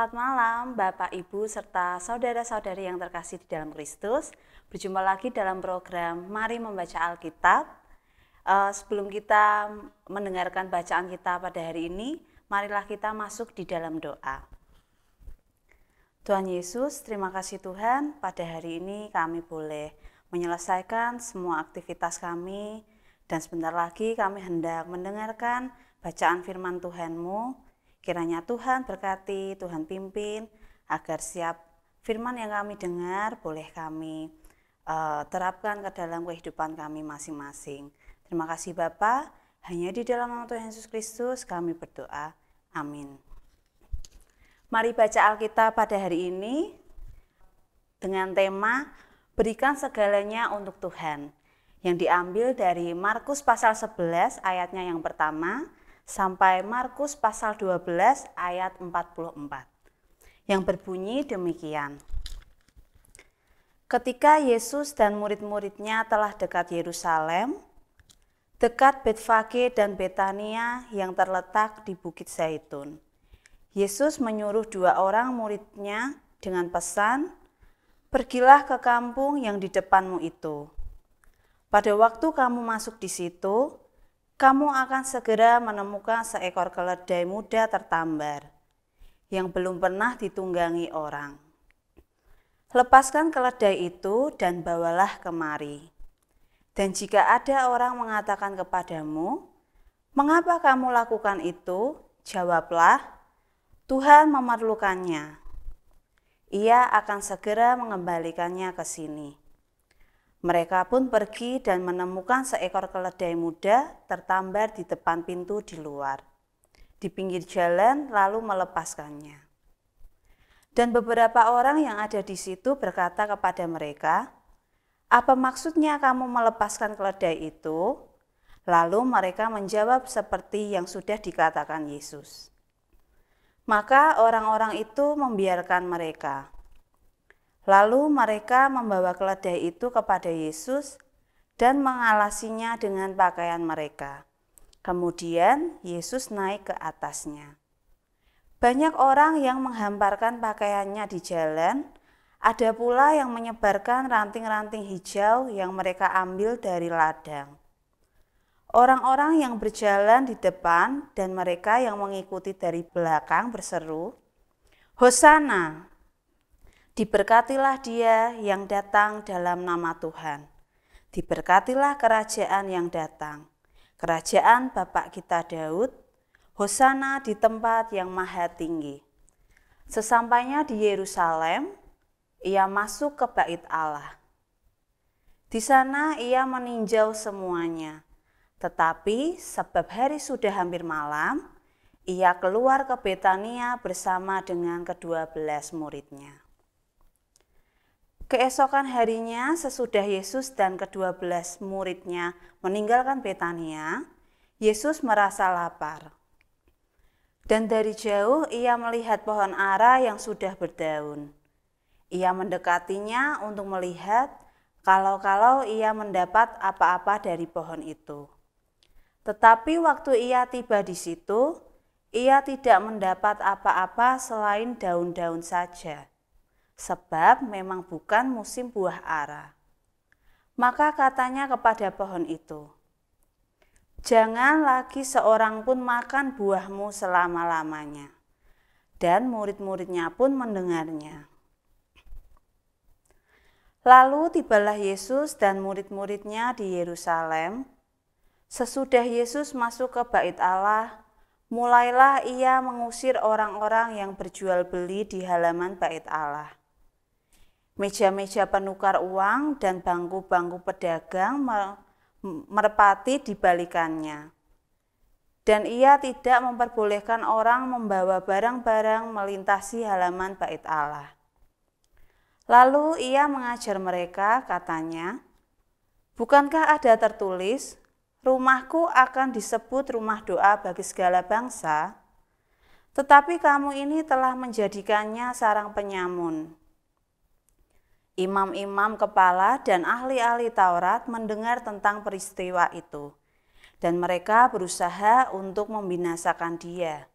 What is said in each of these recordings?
Selamat malam Bapak, Ibu, serta saudara-saudari yang terkasih di dalam Kristus. Berjumpa lagi dalam program Mari Membaca Alkitab. Eh, sebelum kita mendengarkan bacaan kita pada hari ini, marilah kita masuk di dalam doa. Tuhan Yesus, terima kasih Tuhan, pada hari ini kami boleh menyelesaikan semua aktivitas kami, dan sebentar lagi kami hendak mendengarkan bacaan firman Tuhanmu, Kiranya Tuhan berkati, Tuhan pimpin agar siap firman yang kami dengar boleh kami uh, terapkan ke dalam kehidupan kami masing-masing. Terima kasih Bapak. Hanya di dalam nama Tuhan Yesus Kristus kami berdoa. Amin. Mari baca Alkitab pada hari ini dengan tema Berikan segalanya untuk Tuhan yang diambil dari Markus pasal 11 ayatnya yang pertama sampai Markus pasal 12 ayat 44 yang berbunyi demikian. Ketika Yesus dan murid-muridnya telah dekat Yerusalem, dekat Betfage dan Betania yang terletak di Bukit Zaitun, Yesus menyuruh dua orang muridnya dengan pesan, Pergilah ke kampung yang di depanmu itu. Pada waktu kamu masuk di situ, kamu akan segera menemukan seekor keledai muda tertambar yang belum pernah ditunggangi orang. Lepaskan keledai itu dan bawalah kemari. Dan jika ada orang mengatakan kepadamu, "Mengapa kamu lakukan itu?" jawablah, "Tuhan memerlukannya. Ia akan segera mengembalikannya ke sini." Mereka pun pergi dan menemukan seekor keledai muda tertambar di depan pintu di luar. Di pinggir jalan lalu melepaskannya. Dan beberapa orang yang ada di situ berkata kepada mereka, "Apa maksudnya kamu melepaskan keledai itu?" Lalu mereka menjawab seperti yang sudah dikatakan Yesus. Maka orang-orang itu membiarkan mereka. Lalu mereka membawa keledai itu kepada Yesus dan mengalasinya dengan pakaian mereka. Kemudian Yesus naik ke atasnya. Banyak orang yang menghamparkan pakaiannya di jalan, ada pula yang menyebarkan ranting-ranting hijau yang mereka ambil dari ladang. Orang-orang yang berjalan di depan dan mereka yang mengikuti dari belakang berseru, "Hosana!" Diberkatilah dia yang datang dalam nama Tuhan. Diberkatilah kerajaan yang datang. Kerajaan Bapak kita Daud, Hosana di tempat yang maha tinggi. Sesampainya di Yerusalem, ia masuk ke bait Allah. Di sana ia meninjau semuanya. Tetapi sebab hari sudah hampir malam, ia keluar ke Betania bersama dengan kedua belas muridnya. Keesokan harinya sesudah Yesus dan kedua belas muridnya meninggalkan Betania, Yesus merasa lapar. Dan dari jauh ia melihat pohon ara yang sudah berdaun. Ia mendekatinya untuk melihat kalau-kalau ia mendapat apa-apa dari pohon itu. Tetapi waktu ia tiba di situ, ia tidak mendapat apa-apa selain daun-daun saja sebab memang bukan musim buah ara. Maka katanya kepada pohon itu, Jangan lagi seorang pun makan buahmu selama-lamanya. Dan murid-muridnya pun mendengarnya. Lalu tibalah Yesus dan murid-muridnya di Yerusalem. Sesudah Yesus masuk ke Bait Allah, mulailah ia mengusir orang-orang yang berjual beli di halaman Bait Allah meja-meja penukar uang dan bangku-bangku pedagang merpati dibalikannya, Dan ia tidak memperbolehkan orang membawa barang-barang melintasi halaman bait Allah. Lalu ia mengajar mereka, katanya, Bukankah ada tertulis, rumahku akan disebut rumah doa bagi segala bangsa, tetapi kamu ini telah menjadikannya sarang penyamun.' Imam-imam kepala dan ahli-ahli Taurat mendengar tentang peristiwa itu, dan mereka berusaha untuk membinasakan dia.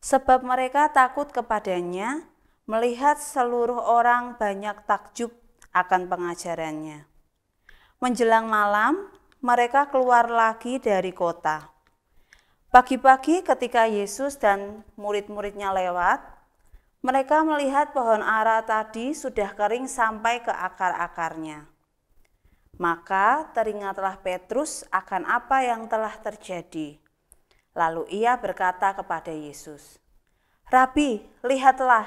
Sebab mereka takut kepadanya, melihat seluruh orang banyak takjub akan pengajarannya. Menjelang malam, mereka keluar lagi dari kota. Pagi-pagi, ketika Yesus dan murid-muridnya lewat, mereka melihat pohon ara tadi sudah kering sampai ke akar-akarnya. Maka teringatlah Petrus akan apa yang telah terjadi. Lalu ia berkata kepada Yesus, "Rabi, lihatlah,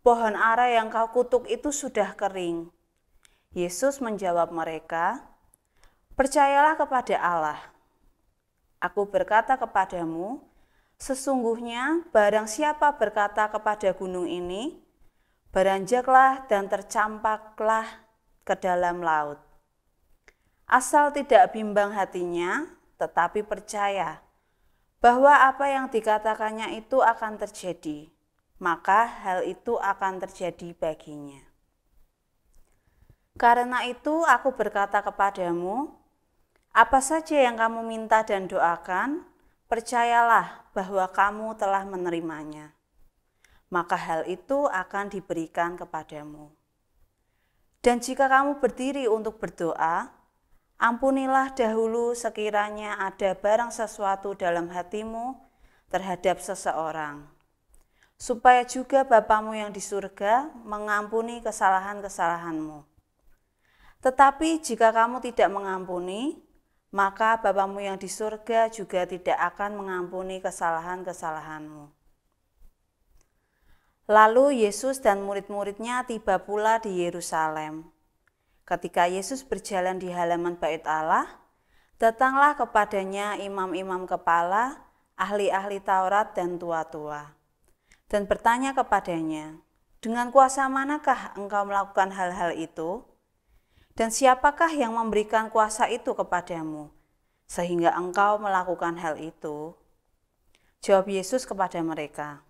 pohon ara yang kau kutuk itu sudah kering." Yesus menjawab mereka, "Percayalah kepada Allah. Aku berkata kepadamu, Sesungguhnya barang siapa berkata kepada gunung ini, beranjaklah dan tercampaklah ke dalam laut. Asal tidak bimbang hatinya, tetapi percaya bahwa apa yang dikatakannya itu akan terjadi, maka hal itu akan terjadi baginya. Karena itu, aku berkata kepadamu, apa saja yang kamu minta dan doakan, Percayalah bahwa kamu telah menerimanya, maka hal itu akan diberikan kepadamu. Dan jika kamu berdiri untuk berdoa, ampunilah dahulu sekiranya ada barang sesuatu dalam hatimu terhadap seseorang, supaya juga Bapamu yang di surga mengampuni kesalahan-kesalahanmu. Tetapi jika kamu tidak mengampuni, maka Bapamu yang di surga juga tidak akan mengampuni kesalahan-kesalahanmu. Lalu Yesus dan murid-muridnya tiba pula di Yerusalem. Ketika Yesus berjalan di halaman Bait Allah, datanglah kepadanya imam-imam kepala, ahli-ahli Taurat dan tua-tua, dan bertanya kepadanya, "Dengan kuasa manakah engkau melakukan hal-hal itu?" Dan siapakah yang memberikan kuasa itu kepadamu, sehingga engkau melakukan hal itu? Jawab Yesus kepada mereka,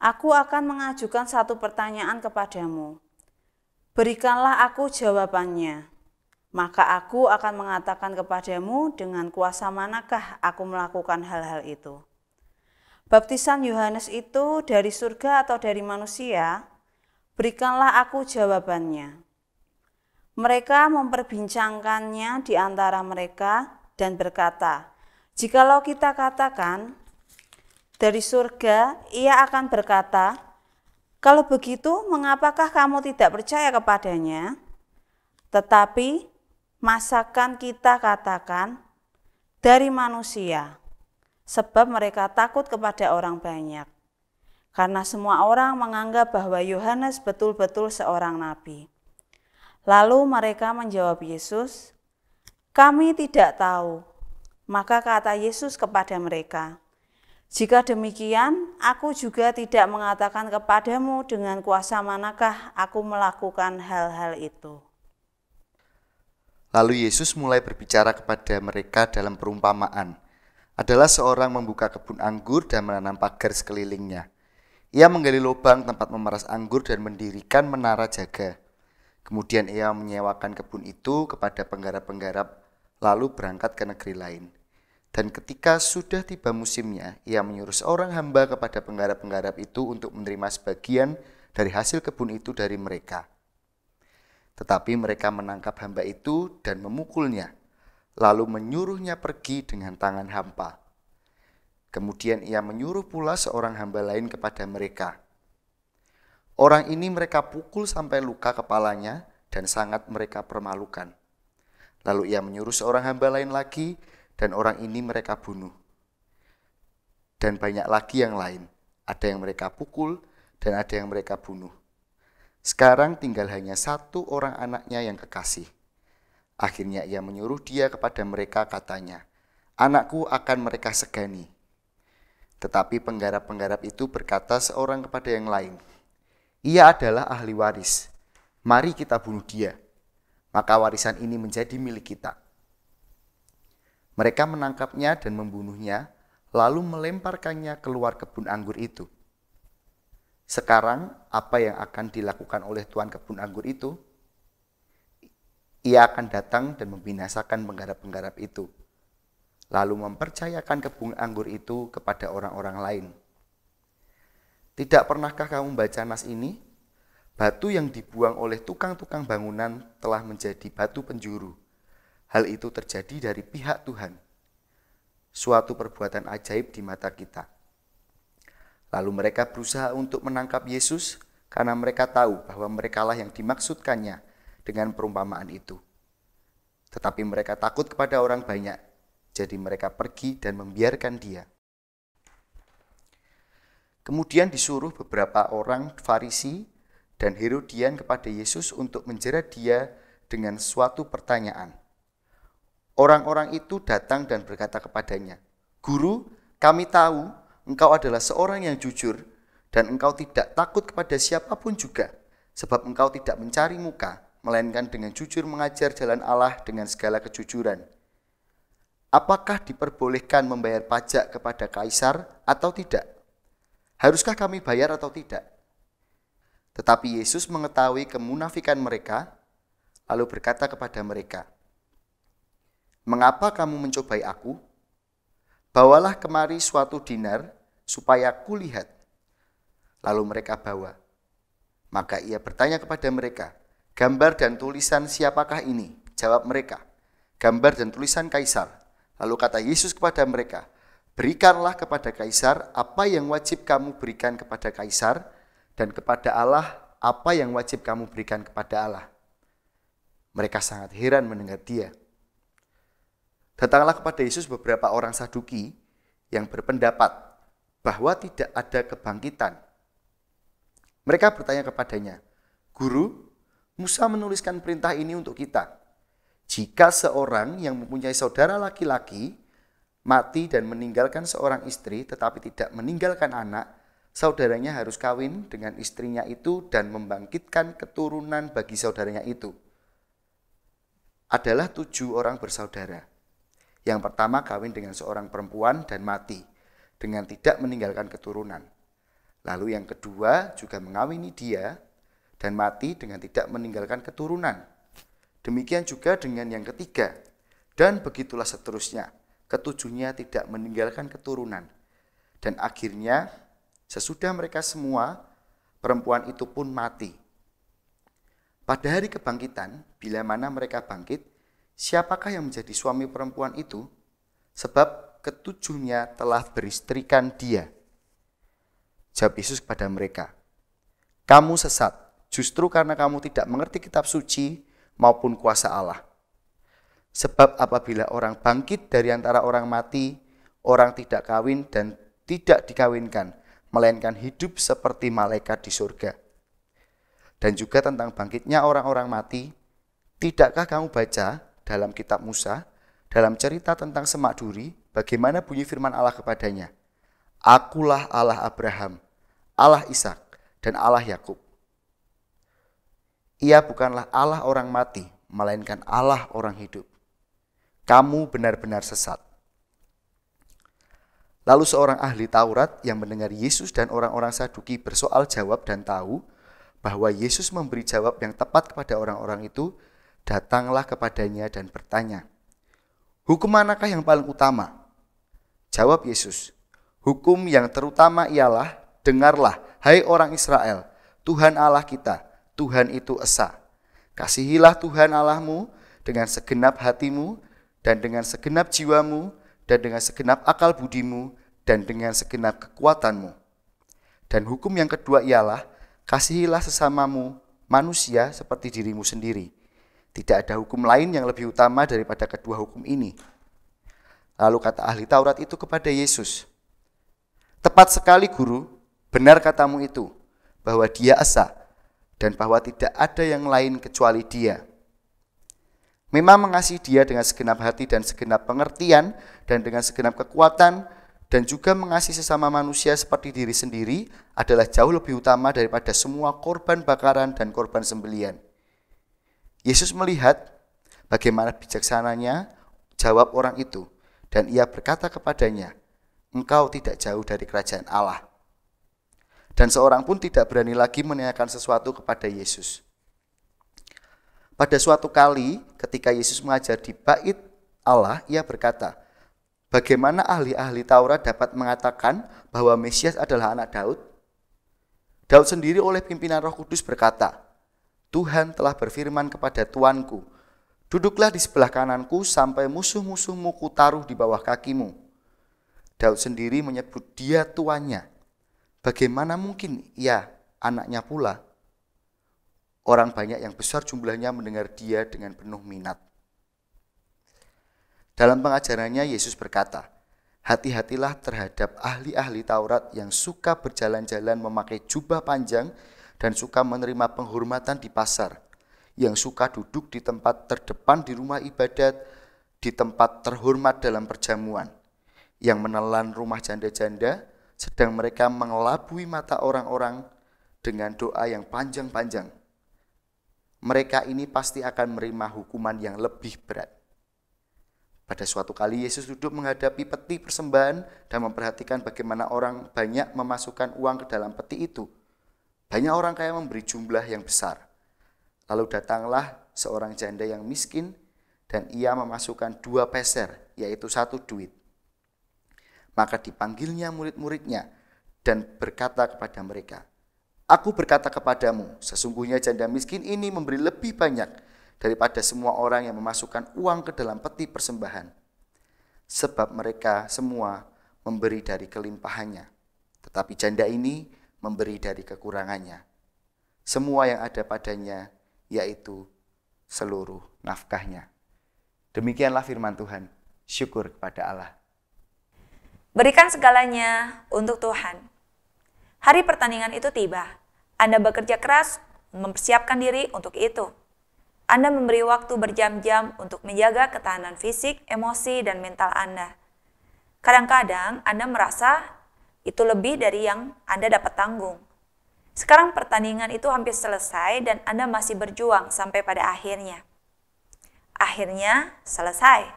Aku akan mengajukan satu pertanyaan kepadamu. Berikanlah aku jawabannya, maka aku akan mengatakan kepadamu dengan kuasa manakah aku melakukan hal-hal itu. Baptisan Yohanes itu dari surga atau dari manusia? Berikanlah aku jawabannya. Mereka memperbincangkannya di antara mereka dan berkata, "Jikalau kita katakan dari surga, ia akan berkata, 'Kalau begitu, mengapakah kamu tidak percaya kepadanya?' Tetapi, masakan kita katakan dari manusia, sebab mereka takut kepada orang banyak." karena semua orang menganggap bahwa Yohanes betul-betul seorang nabi. Lalu mereka menjawab Yesus, "Kami tidak tahu." Maka kata Yesus kepada mereka, "Jika demikian, aku juga tidak mengatakan kepadamu dengan kuasa manakah aku melakukan hal-hal itu." Lalu Yesus mulai berbicara kepada mereka dalam perumpamaan. Adalah seorang membuka kebun anggur dan menanam pagar sekelilingnya. Ia menggali lubang tempat memeras anggur dan mendirikan menara jaga Kemudian ia menyewakan kebun itu kepada penggarap-penggarap lalu berangkat ke negeri lain. Dan ketika sudah tiba musimnya, ia menyuruh seorang hamba kepada penggarap-penggarap itu untuk menerima sebagian dari hasil kebun itu dari mereka. Tetapi mereka menangkap hamba itu dan memukulnya, lalu menyuruhnya pergi dengan tangan hampa. Kemudian ia menyuruh pula seorang hamba lain kepada mereka, Orang ini mereka pukul sampai luka kepalanya dan sangat mereka permalukan. Lalu ia menyuruh seorang hamba lain lagi dan orang ini mereka bunuh. Dan banyak lagi yang lain. Ada yang mereka pukul dan ada yang mereka bunuh. Sekarang tinggal hanya satu orang anaknya yang kekasih. Akhirnya ia menyuruh dia kepada mereka katanya, Anakku akan mereka segani. Tetapi penggarap-penggarap itu berkata seorang kepada yang lain, ia adalah ahli waris. Mari kita bunuh dia. Maka warisan ini menjadi milik kita. Mereka menangkapnya dan membunuhnya, lalu melemparkannya keluar kebun anggur itu. Sekarang, apa yang akan dilakukan oleh tuan kebun anggur itu? Ia akan datang dan membinasakan penggarap-penggarap itu, lalu mempercayakan kebun anggur itu kepada orang-orang lain. Tidak pernahkah kamu membaca nas ini? Batu yang dibuang oleh tukang-tukang bangunan telah menjadi batu penjuru. Hal itu terjadi dari pihak Tuhan. Suatu perbuatan ajaib di mata kita. Lalu mereka berusaha untuk menangkap Yesus karena mereka tahu bahwa merekalah yang dimaksudkannya dengan perumpamaan itu. Tetapi mereka takut kepada orang banyak, jadi mereka pergi dan membiarkan dia. Kemudian disuruh beberapa orang Farisi dan Herodian kepada Yesus untuk menjerat dia dengan suatu pertanyaan. Orang-orang itu datang dan berkata kepadanya, "Guru, kami tahu engkau adalah seorang yang jujur dan engkau tidak takut kepada siapapun juga, sebab engkau tidak mencari muka, melainkan dengan jujur mengajar jalan Allah dengan segala kejujuran." Apakah diperbolehkan membayar pajak kepada kaisar atau tidak? Haruskah kami bayar atau tidak? Tetapi Yesus mengetahui kemunafikan mereka, lalu berkata kepada mereka, Mengapa kamu mencobai aku? Bawalah kemari suatu dinar, supaya kulihat. Lalu mereka bawa. Maka ia bertanya kepada mereka, Gambar dan tulisan siapakah ini? Jawab mereka, Gambar dan tulisan Kaisar. Lalu kata Yesus kepada mereka, Berikanlah kepada kaisar apa yang wajib kamu berikan kepada kaisar, dan kepada Allah apa yang wajib kamu berikan kepada Allah. Mereka sangat heran mendengar dia. Datanglah kepada Yesus beberapa orang Saduki yang berpendapat bahwa tidak ada kebangkitan. Mereka bertanya kepadanya, "Guru, Musa menuliskan perintah ini untuk kita. Jika seorang yang mempunyai saudara laki-laki mati dan meninggalkan seorang istri tetapi tidak meninggalkan anak, saudaranya harus kawin dengan istrinya itu dan membangkitkan keturunan bagi saudaranya itu. Adalah tujuh orang bersaudara. Yang pertama kawin dengan seorang perempuan dan mati dengan tidak meninggalkan keturunan. Lalu yang kedua juga mengawini dia dan mati dengan tidak meninggalkan keturunan. Demikian juga dengan yang ketiga. Dan begitulah seterusnya ketujuhnya tidak meninggalkan keturunan. Dan akhirnya sesudah mereka semua perempuan itu pun mati. Pada hari kebangkitan, bila mana mereka bangkit, siapakah yang menjadi suami perempuan itu? Sebab ketujuhnya telah beristrikan dia. Jawab Yesus kepada mereka, Kamu sesat, justru karena kamu tidak mengerti kitab suci maupun kuasa Allah. Sebab apabila orang bangkit dari antara orang mati, orang tidak kawin dan tidak dikawinkan, melainkan hidup seperti malaikat di surga. Dan juga tentang bangkitnya orang-orang mati, tidakkah kamu baca dalam kitab Musa, dalam cerita tentang semak duri, bagaimana bunyi firman Allah kepadanya? Akulah Allah Abraham, Allah Ishak, dan Allah Yakub. Ia bukanlah Allah orang mati, melainkan Allah orang hidup kamu benar-benar sesat. Lalu seorang ahli Taurat yang mendengar Yesus dan orang-orang Saduki bersoal jawab dan tahu bahwa Yesus memberi jawab yang tepat kepada orang-orang itu, datanglah kepadanya dan bertanya, Hukum manakah yang paling utama? Jawab Yesus, Hukum yang terutama ialah, dengarlah, hai orang Israel, Tuhan Allah kita, Tuhan itu Esa. Kasihilah Tuhan Allahmu dengan segenap hatimu, dan dengan segenap jiwamu, dan dengan segenap akal budimu, dan dengan segenap kekuatanmu. Dan hukum yang kedua ialah, kasihilah sesamamu manusia seperti dirimu sendiri. Tidak ada hukum lain yang lebih utama daripada kedua hukum ini. Lalu kata ahli Taurat itu kepada Yesus, Tepat sekali guru, benar katamu itu, bahwa dia esa, dan bahwa tidak ada yang lain kecuali dia. Memang mengasihi dia dengan segenap hati dan segenap pengertian dan dengan segenap kekuatan dan juga mengasihi sesama manusia seperti diri sendiri adalah jauh lebih utama daripada semua korban bakaran dan korban sembelian. Yesus melihat bagaimana bijaksananya jawab orang itu dan ia berkata kepadanya, engkau tidak jauh dari kerajaan Allah. Dan seorang pun tidak berani lagi menanyakan sesuatu kepada Yesus. Pada suatu kali ketika Yesus mengajar di bait Allah, ia berkata, Bagaimana ahli-ahli Taurat dapat mengatakan bahwa Mesias adalah anak Daud? Daud sendiri oleh pimpinan roh kudus berkata, Tuhan telah berfirman kepada Tuanku, Duduklah di sebelah kananku sampai musuh-musuhmu kutaruh di bawah kakimu. Daud sendiri menyebut dia tuannya. Bagaimana mungkin ia anaknya pula? Orang banyak yang besar jumlahnya mendengar dia dengan penuh minat. Dalam pengajarannya Yesus berkata, Hati-hatilah terhadap ahli-ahli Taurat yang suka berjalan-jalan memakai jubah panjang dan suka menerima penghormatan di pasar, yang suka duduk di tempat terdepan di rumah ibadat, di tempat terhormat dalam perjamuan, yang menelan rumah janda-janda, sedang mereka mengelabui mata orang-orang dengan doa yang panjang-panjang mereka ini pasti akan menerima hukuman yang lebih berat. Pada suatu kali Yesus duduk menghadapi peti persembahan dan memperhatikan bagaimana orang banyak memasukkan uang ke dalam peti itu. Banyak orang kaya memberi jumlah yang besar. Lalu datanglah seorang janda yang miskin dan ia memasukkan dua peser, yaitu satu duit. Maka dipanggilnya murid-muridnya dan berkata kepada mereka, Aku berkata kepadamu, sesungguhnya janda miskin ini memberi lebih banyak daripada semua orang yang memasukkan uang ke dalam peti persembahan. Sebab mereka semua memberi dari kelimpahannya, tetapi janda ini memberi dari kekurangannya. Semua yang ada padanya, yaitu seluruh nafkahnya. Demikianlah firman Tuhan. Syukur kepada Allah. Berikan segalanya untuk Tuhan. Hari pertandingan itu tiba. Anda bekerja keras mempersiapkan diri untuk itu. Anda memberi waktu berjam-jam untuk menjaga ketahanan fisik, emosi, dan mental Anda. Kadang-kadang Anda merasa itu lebih dari yang Anda dapat tanggung. Sekarang pertandingan itu hampir selesai dan Anda masih berjuang sampai pada akhirnya. Akhirnya selesai.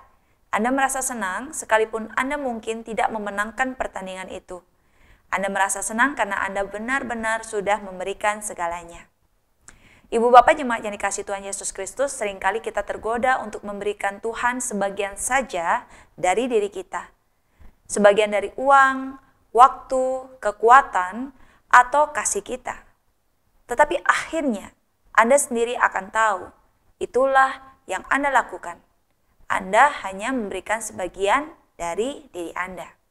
Anda merasa senang sekalipun Anda mungkin tidak memenangkan pertandingan itu. Anda merasa senang karena Anda benar-benar sudah memberikan segalanya. Ibu bapak jemaat yang dikasih Tuhan Yesus Kristus, seringkali kita tergoda untuk memberikan Tuhan sebagian saja dari diri kita. Sebagian dari uang, waktu, kekuatan, atau kasih kita. Tetapi akhirnya Anda sendiri akan tahu itulah yang Anda lakukan. Anda hanya memberikan sebagian dari diri Anda.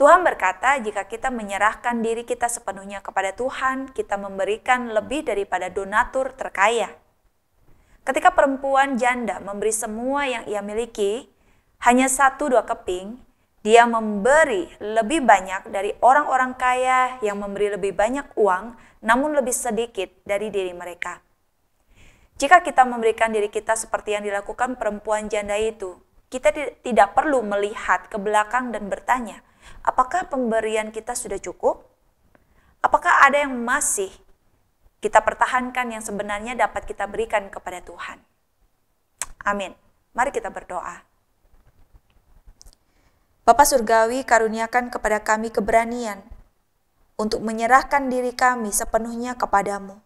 Tuhan berkata, jika kita menyerahkan diri kita sepenuhnya kepada Tuhan, kita memberikan lebih daripada donatur terkaya. Ketika perempuan janda memberi semua yang ia miliki, hanya satu dua keping, dia memberi lebih banyak dari orang-orang kaya yang memberi lebih banyak uang, namun lebih sedikit dari diri mereka. Jika kita memberikan diri kita seperti yang dilakukan perempuan janda itu, kita tidak perlu melihat ke belakang dan bertanya, Apakah pemberian kita sudah cukup? Apakah ada yang masih kita pertahankan yang sebenarnya dapat kita berikan kepada Tuhan? Amin. Mari kita berdoa. Bapak Surgawi, karuniakan kepada kami keberanian untuk menyerahkan diri kami sepenuhnya kepadamu.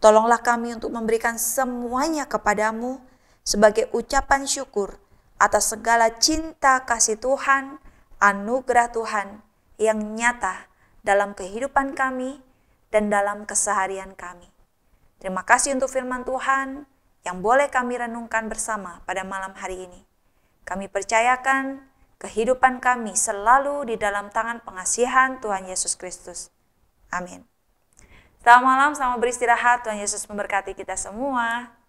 Tolonglah kami untuk memberikan semuanya kepadamu sebagai ucapan syukur atas segala cinta kasih Tuhan anugerah Tuhan yang nyata dalam kehidupan kami dan dalam keseharian kami. Terima kasih untuk firman Tuhan yang boleh kami renungkan bersama pada malam hari ini. Kami percayakan kehidupan kami selalu di dalam tangan pengasihan Tuhan Yesus Kristus. Amin. Selamat malam, selamat beristirahat. Tuhan Yesus memberkati kita semua.